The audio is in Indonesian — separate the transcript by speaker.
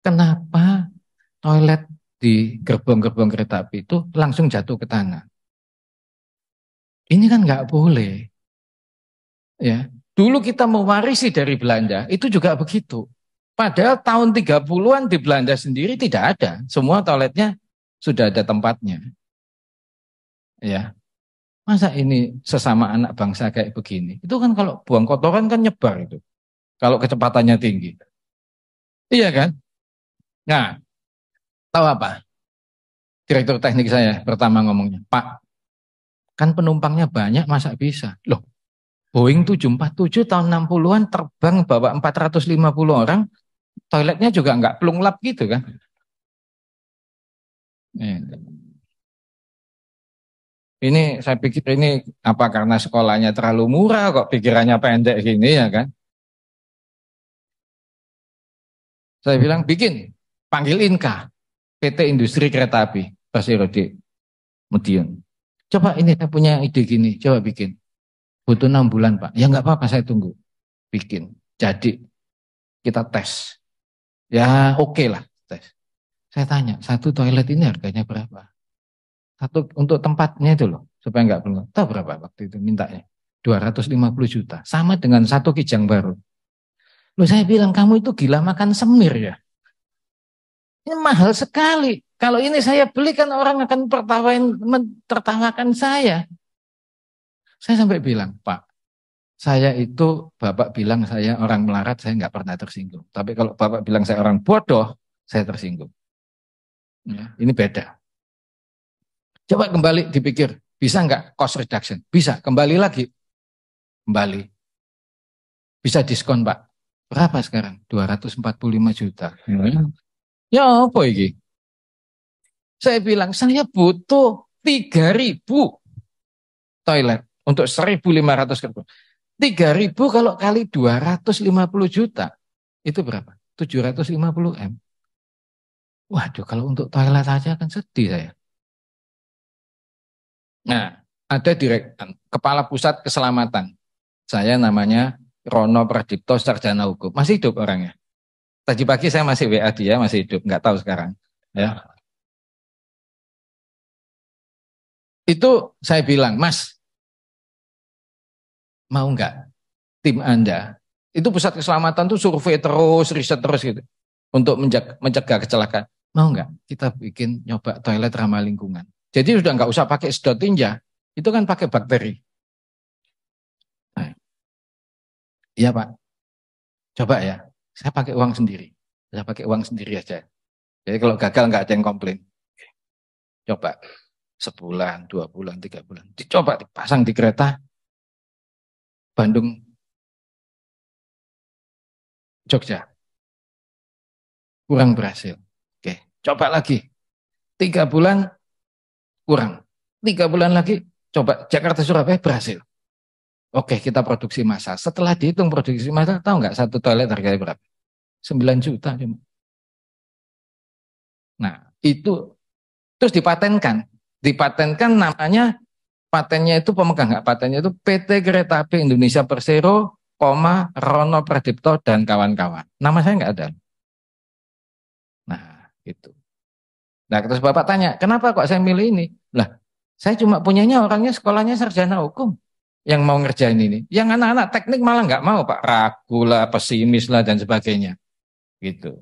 Speaker 1: Kenapa toilet di gerbong-gerbong kereta api itu langsung jatuh ke tanah? Ini kan nggak boleh. Ya, dulu kita mewarisi dari Belanda, itu juga begitu. Padahal tahun 30-an di Belanda sendiri tidak ada. Semua toiletnya sudah ada tempatnya. Ya. Masa ini sesama anak bangsa kayak begini? Itu kan kalau buang kotoran kan nyebar itu. Kalau kecepatannya tinggi. Iya kan? Nah, tahu apa? Direktur teknik saya pertama ngomongnya, Pak, kan penumpangnya banyak masa bisa? Loh, Boeing 747 tahun 60-an terbang bawa 450 orang, toiletnya juga nggak lap gitu kan? Iya. Ini saya pikir ini apa karena sekolahnya terlalu murah kok pikirannya pendek gini ya kan? Saya bilang bikin Panggil Inka, PT Industri Kereta Api, Pasir di Medion. Coba ini saya punya ide gini, coba bikin. Butuh enam bulan Pak. Ya nggak apa-apa saya tunggu. Bikin. Jadi kita tes. Ya oke okay lah tes. Saya tanya, satu toilet ini harganya berapa? Satu untuk tempatnya itu loh, supaya nggak perlu. tahu berapa waktu itu mintanya. 250 juta, sama dengan satu kijang baru. Loh saya bilang, kamu itu gila makan semir ya? Ini mahal sekali. Kalau ini saya belikan orang akan tertawain, tertawakan saya. Saya sampai bilang, Pak, saya itu, Bapak bilang saya orang melarat, saya nggak pernah tersinggung. Tapi kalau Bapak bilang saya orang bodoh, saya tersinggung. Ya, ini beda. Coba kembali dipikir, bisa nggak cost reduction? Bisa, kembali lagi. Kembali. Bisa diskon, Pak. Berapa sekarang? 245 juta. Ya. Ya apa ini? Saya bilang, saya butuh 3000 toilet untuk 1500 kertas. 3000 kalau kali 250 juta, itu berapa? 750 M. Waduh, kalau untuk toilet saja kan sedih saya. Nah, ada direktan, Kepala Pusat Keselamatan. Saya namanya Rono Pradipto Sarjana Hukum. Masih hidup orangnya. Tadi pagi saya masih WA dia, ya, masih hidup, nggak tahu sekarang. Ya. Ah. Itu saya bilang, Mas, mau nggak tim Anda? Itu pusat keselamatan tuh survei terus, riset terus gitu. Untuk mencegah kecelakaan. Mau nggak kita bikin nyoba toilet ramah lingkungan? Jadi sudah nggak usah pakai sedot tinja, itu kan pakai bakteri. Nah, iya nah. Pak, coba ya. Saya pakai uang sendiri. Saya pakai uang sendiri aja. Jadi kalau gagal nggak ada yang komplain. Coba sebulan, dua bulan, tiga bulan. Dicoba dipasang di kereta Bandung, Jogja. Kurang berhasil. Oke, coba lagi. Tiga bulan kurang. Tiga bulan lagi coba Jakarta Surabaya berhasil. Oke, kita produksi massa. Setelah dihitung produksi massa, tahu nggak satu toilet harganya berapa? 9 juta cuma. Nah, itu terus dipatenkan. Dipatenkan namanya patennya itu pemegang hak patennya itu PT Kereta Api Indonesia Persero, Rono Pradipto dan kawan-kawan. Nama saya enggak ada. Nah, itu. Nah, terus Bapak tanya, kenapa kok saya milih ini? Lah, saya cuma punyanya orangnya sekolahnya sarjana hukum yang mau ngerjain ini. Yang anak-anak teknik malah nggak mau, Pak. Ragu lah, pesimis lah, dan sebagainya. Gitu.